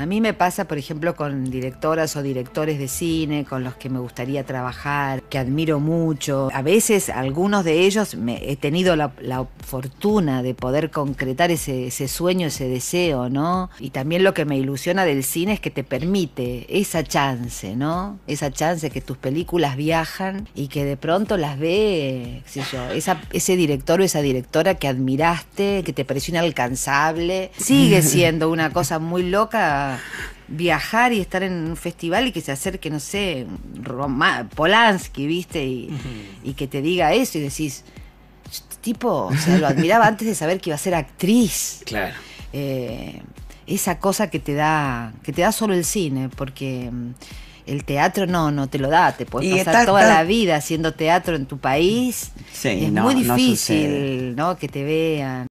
A mí me pasa, por ejemplo, con directoras o directores de cine con los que me gustaría trabajar, que admiro mucho. A veces algunos de ellos me, he tenido la, fortuna de poder concretar ese, sueño, ese deseo, ¿no? Y también lo que me ilusiona del cine es que te permite esa chance, ¿no? Esa chance que tus películas viajan y que de pronto las ve, qué sé yo, ese director o esa directora que admiraste, que te pareció inalcanzable. Sigue siendo una cosa muy loca viajar y estar en un festival y que se acerque, no sé, Polanski, ¿viste? Y, que te diga eso y decís, tipo, o sea, lo admiraba antes de saber que iba a ser actriz. Claro. Eh, esa cosa que te da, que te da solo el cine, porque mm, el teatro no, no te lo da, te puedes pasar toda la vida haciendo teatro en tu país. es muy difícil, ¿no? Que te vean.